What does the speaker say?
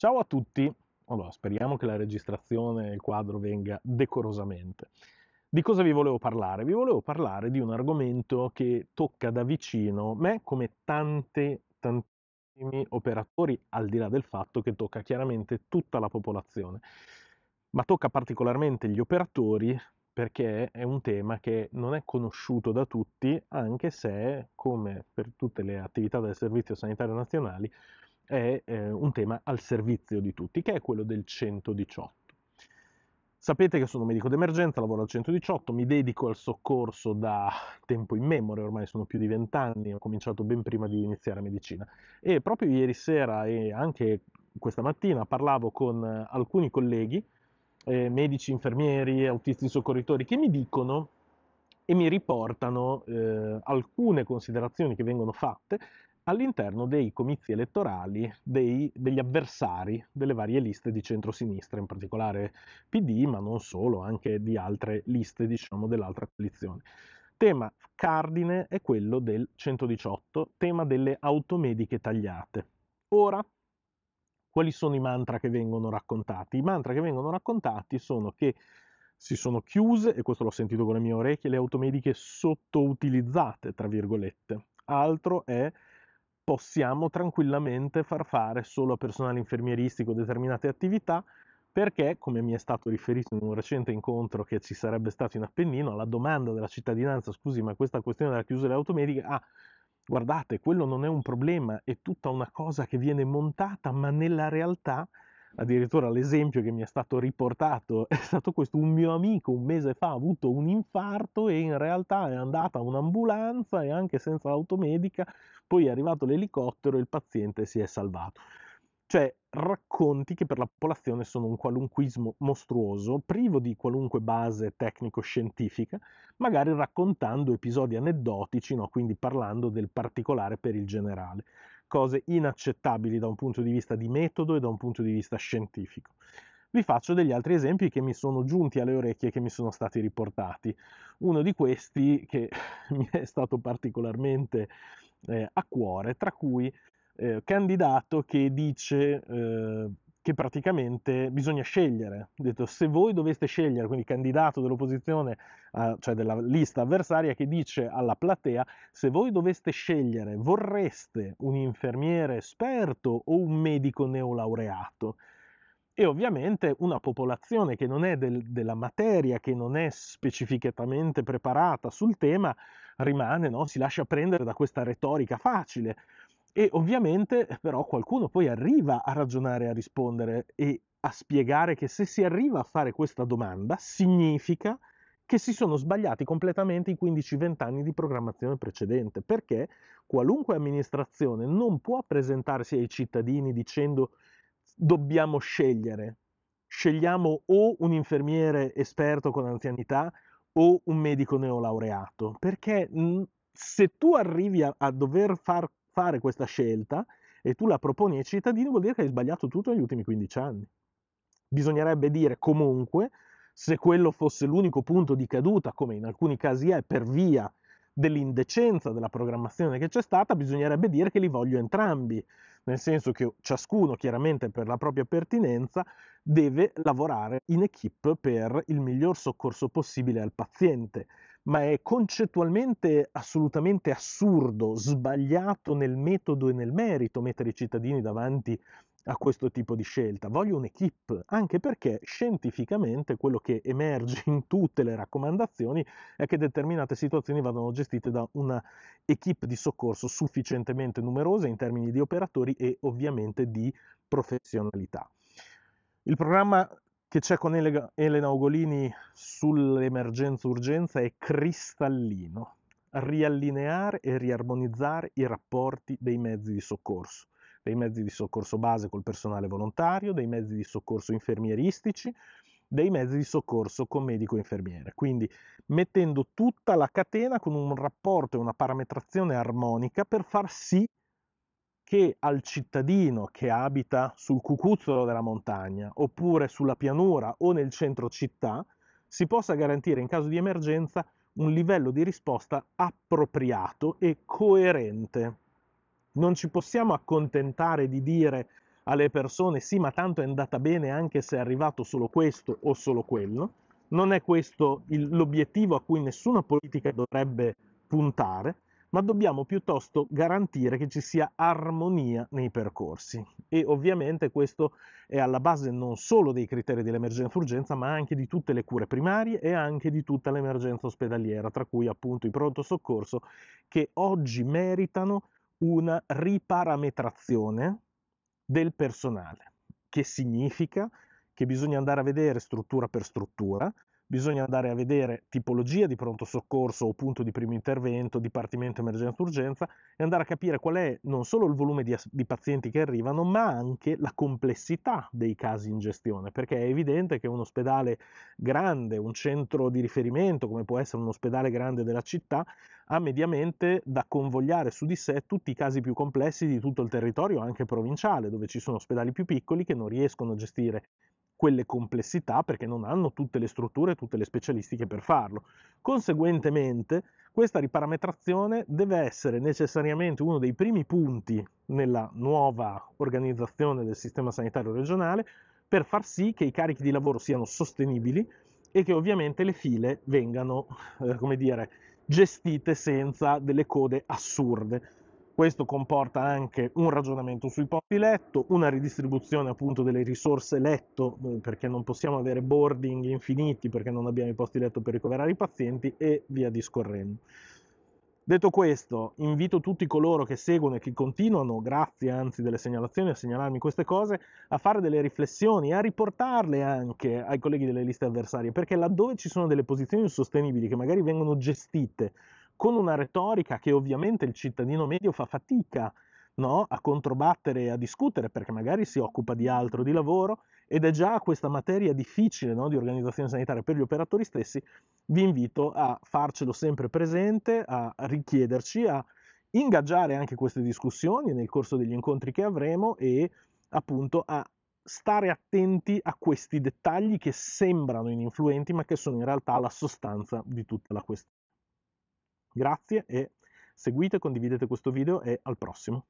Ciao a tutti, allora, speriamo che la registrazione e il quadro venga decorosamente. Di cosa vi volevo parlare? Vi volevo parlare di un argomento che tocca da vicino me come tanti, tantissimi operatori, al di là del fatto che tocca chiaramente tutta la popolazione, ma tocca particolarmente gli operatori perché è un tema che non è conosciuto da tutti, anche se, come per tutte le attività del Servizio Sanitario Nazionale, è eh, un tema al servizio di tutti, che è quello del 118. Sapete che sono medico d'emergenza, lavoro al 118, mi dedico al soccorso da tempo immemore, ormai sono più di vent'anni, ho cominciato ben prima di iniziare medicina. E proprio ieri sera e anche questa mattina parlavo con alcuni colleghi, eh, medici, infermieri, autisti soccorritori, che mi dicono e mi riportano eh, alcune considerazioni che vengono fatte all'interno dei comizi elettorali dei, degli avversari delle varie liste di centrosinistra, in particolare PD, ma non solo, anche di altre liste, diciamo, dell'altra coalizione. Tema cardine è quello del 118, tema delle automediche tagliate. Ora, quali sono i mantra che vengono raccontati? I mantra che vengono raccontati sono che si sono chiuse, e questo l'ho sentito con le mie orecchie, le automediche sottoutilizzate, tra virgolette. Altro è possiamo tranquillamente far fare solo a personale infermieristico determinate attività perché, come mi è stato riferito in un recente incontro che ci sarebbe stato in Appennino, alla domanda della cittadinanza, scusi, ma questa questione della chiusa delle automediche, ah, guardate, quello non è un problema, è tutta una cosa che viene montata, ma nella realtà addirittura l'esempio che mi è stato riportato è stato questo, un mio amico un mese fa ha avuto un infarto e in realtà è andata un'ambulanza e anche senza l'automedica, poi è arrivato l'elicottero e il paziente si è salvato. Cioè racconti che per la popolazione sono un qualunquismo mostruoso, privo di qualunque base tecnico-scientifica, magari raccontando episodi aneddotici, no? quindi parlando del particolare per il generale cose inaccettabili da un punto di vista di metodo e da un punto di vista scientifico. Vi faccio degli altri esempi che mi sono giunti alle orecchie e che mi sono stati riportati. Uno di questi che mi è stato particolarmente eh, a cuore, tra cui eh, candidato che dice eh, che praticamente bisogna scegliere. Detto, se voi doveste scegliere, quindi il candidato dell'opposizione, eh, cioè della lista avversaria, che dice alla platea, se voi doveste scegliere, vorreste un infermiere esperto o un medico neolaureato? E ovviamente una popolazione che non è del, della materia, che non è specificatamente preparata sul tema, rimane, no? si lascia prendere da questa retorica facile e ovviamente però qualcuno poi arriva a ragionare, a rispondere e a spiegare che se si arriva a fare questa domanda significa che si sono sbagliati completamente i 15-20 anni di programmazione precedente, perché qualunque amministrazione non può presentarsi ai cittadini dicendo dobbiamo scegliere, scegliamo o un infermiere esperto con anzianità o un medico neolaureato, perché se tu arrivi a, a dover far fare questa scelta e tu la proponi ai cittadini, vuol dire che hai sbagliato tutto negli ultimi 15 anni. Bisognerebbe dire comunque, se quello fosse l'unico punto di caduta, come in alcuni casi è, per via dell'indecenza della programmazione che c'è stata, bisognerebbe dire che li voglio entrambi, nel senso che ciascuno chiaramente per la propria pertinenza deve lavorare in equip per il miglior soccorso possibile al paziente, ma è concettualmente assolutamente assurdo, sbagliato nel metodo e nel merito mettere i cittadini davanti a questo tipo di scelta. Voglio un'equipe, anche perché scientificamente quello che emerge in tutte le raccomandazioni è che determinate situazioni vadano gestite da una equipe di soccorso sufficientemente numerosa in termini di operatori e ovviamente di professionalità. Il programma che c'è con Elena Ugolini sull'emergenza-urgenza è cristallino. Riallineare e riarmonizzare i rapporti dei mezzi di soccorso, dei mezzi di soccorso base col personale volontario, dei mezzi di soccorso infermieristici, dei mezzi di soccorso con medico infermiere. Quindi mettendo tutta la catena con un rapporto e una parametrazione armonica per far sì che al cittadino che abita sul cucuzzolo della montagna oppure sulla pianura o nel centro città si possa garantire in caso di emergenza un livello di risposta appropriato e coerente. Non ci possiamo accontentare di dire alle persone sì ma tanto è andata bene anche se è arrivato solo questo o solo quello, non è questo il, l'obiettivo a cui nessuna politica dovrebbe puntare, ma dobbiamo piuttosto garantire che ci sia armonia nei percorsi e ovviamente questo è alla base non solo dei criteri dell'emergenza-urgenza ma anche di tutte le cure primarie e anche di tutta l'emergenza ospedaliera tra cui appunto i pronto soccorso che oggi meritano una riparametrazione del personale che significa che bisogna andare a vedere struttura per struttura bisogna andare a vedere tipologia di pronto soccorso o punto di primo intervento, dipartimento emergenza-urgenza e andare a capire qual è non solo il volume di, di, pazienti che arrivano, ma anche la complessità dei casi in gestione, perché è evidente che un ospedale grande, un centro di riferimento, come può essere un ospedale grande della città, ha mediamente da convogliare su di sé tutti i casi più complessi di tutto il territorio, anche provinciale, dove ci sono ospedali più piccoli che non riescono a gestire quelle complessità perché non hanno tutte le strutture e tutte le specialistiche per farlo. Conseguentemente, questa riparametrazione deve essere necessariamente uno dei primi punti nella nuova organizzazione del sistema sanitario regionale per far sì che i carichi di lavoro siano sostenibili e che ovviamente le file vengano, eh, come dire, gestite senza delle code assurde questo comporta anche un ragionamento sui posti letto, una ridistribuzione appunto delle risorse letto, eh, perché non possiamo avere boarding infiniti perché non abbiamo i posti letto per ricoverare i pazienti e via discorrendo. Detto questo, invito tutti coloro che seguono e che continuano, grazie anzi delle segnalazioni, a segnalarmi queste cose, a fare delle riflessioni, e a riportarle anche ai colleghi delle liste avversarie, perché laddove ci sono delle posizioni insostenibili che magari vengono gestite con una retorica che ovviamente il cittadino medio fa fatica no? a controbattere e a discutere perché magari si occupa di altro, di lavoro ed è già questa materia difficile no? di organizzazione sanitaria per gli operatori stessi, vi invito a farcelo sempre presente, a richiederci, a ingaggiare anche queste discussioni nel corso degli incontri che avremo e appunto a stare attenti a questi dettagli che sembrano ininfluenti ma che sono in realtà la sostanza di tutta la questione. Grazie e seguite, condividete questo video e al prossimo.